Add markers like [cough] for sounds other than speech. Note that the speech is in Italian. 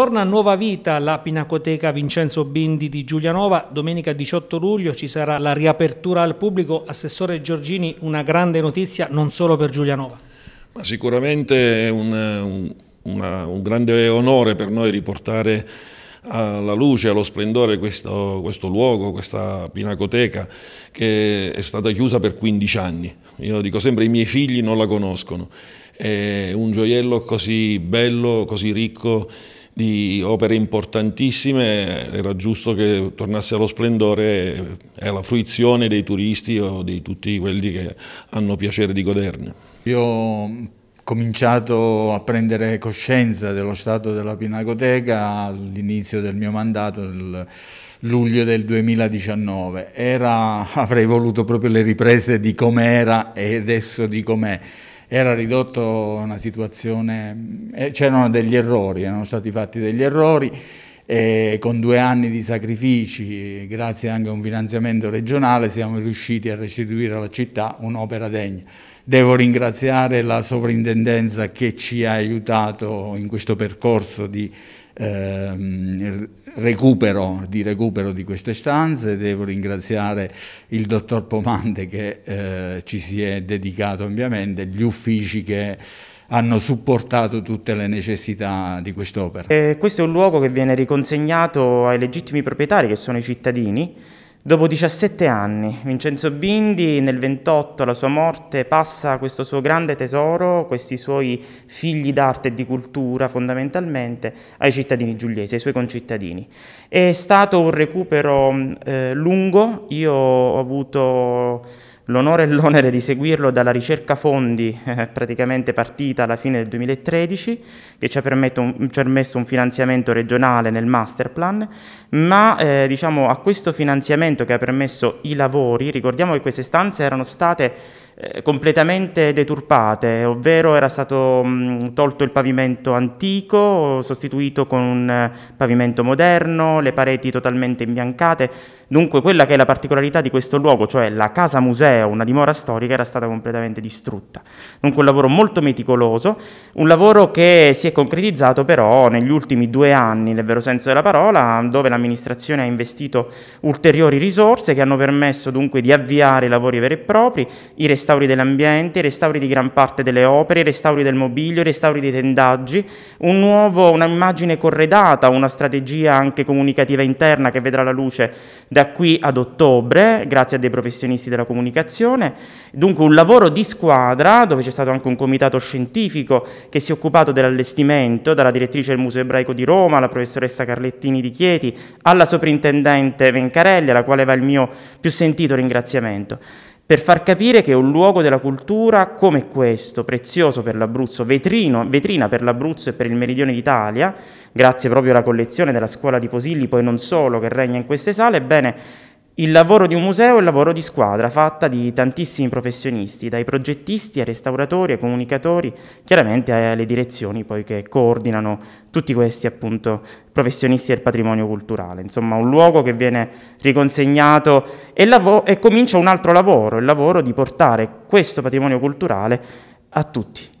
Torna a nuova vita la Pinacoteca Vincenzo Bindi di Giulianova. Domenica 18 luglio ci sarà la riapertura al pubblico. Assessore Giorgini, una grande notizia non solo per Giulianova. Ma sicuramente è un, un, una, un grande onore per noi riportare alla luce, allo splendore questo, questo, luogo, questa pinacoteca che è stata chiusa per 15 anni. Io dico sempre i miei figli non la conoscono. È un gioiello così bello, così ricco di opere importantissime, era giusto che tornasse allo splendore e alla fruizione dei turisti o di tutti quelli che hanno piacere di goderne. Io ho cominciato a prendere coscienza dello stato della Pinacoteca all'inizio del mio mandato, nel luglio del 2019. Era, [laughs] avrei voluto proprio le riprese di com'era e adesso di com'è era ridotto a una situazione, eh, c'erano degli errori, erano stati fatti degli errori eh, con due anni di sacrifici, grazie anche a un finanziamento regionale, siamo riusciti a restituire alla città un'opera degna. Devo ringraziare la sovrintendenza che ci ha aiutato in questo percorso di ehm, recupero di, recupero di queste stanze, devo ringraziare il dottor Pomante che eh, ci si è dedicato ampiamente, gli uffici che hanno supportato tutte le necessità di quest'opera. Eh, questo è un luogo che viene riconsegnato ai legittimi proprietari che sono i cittadini Dopo 17 anni, Vincenzo Bindi nel 28, alla sua morte, passa questo suo grande tesoro, questi suoi figli d'arte e di cultura fondamentalmente, ai cittadini giuliesi, ai suoi concittadini. È stato un recupero eh, lungo, io ho avuto l'onore e l'onere di seguirlo dalla ricerca fondi eh, praticamente partita alla fine del 2013 che ci ha, un, ci ha permesso un finanziamento regionale nel master plan, ma eh, diciamo, a questo finanziamento che ha permesso i lavori, ricordiamo che queste stanze erano state eh, completamente deturpate, ovvero era stato mh, mm, tolto il pavimento antico, sostituito con un eh, pavimento moderno, le pareti totalmente imbiancate. Dunque quella che è la particolarità di questo luogo, cioè la casa museo, una dimora storica, era stata completamente distrutta. Dunque un lavoro molto meticoloso, un lavoro che si è concretizzato però negli ultimi due anni, nel vero senso della parola, dove l'amministrazione ha investito ulteriori risorse che hanno permesso dunque di avviare i lavori veri e propri, i restauratori restauri dell'ambiente, restauri di gran parte delle opere, restauri del mobilio, restauri dei tendaggi, un nuovo, un'immagine corredata, una strategia anche comunicativa interna che vedrà la luce da qui ad ottobre, grazie a dei professionisti della comunicazione. Dunque un lavoro di squadra, dove c'è stato anche un comitato scientifico che si è occupato dell'allestimento, dalla direttrice del Museo Ebraico di Roma, alla professoressa Carlettini di Chieti, alla soprintendente Vencarelli, alla quale va il mio più sentito ringraziamento per far capire che un luogo della cultura come questo, prezioso per l'Abruzzo, vetrino, vetrina per l'Abruzzo e per il meridione d'Italia, grazie proprio alla collezione della scuola di Posilli, poi non solo che regna in queste sale, ebbene il lavoro di un museo è un lavoro di squadra fatta di tantissimi professionisti, dai progettisti ai restauratori ai comunicatori, chiaramente alle direzioni poi che coordinano tutti questi appunto professionisti del patrimonio culturale. Insomma un luogo che viene riconsegnato e, e comincia un altro lavoro, il lavoro di portare questo patrimonio culturale a tutti.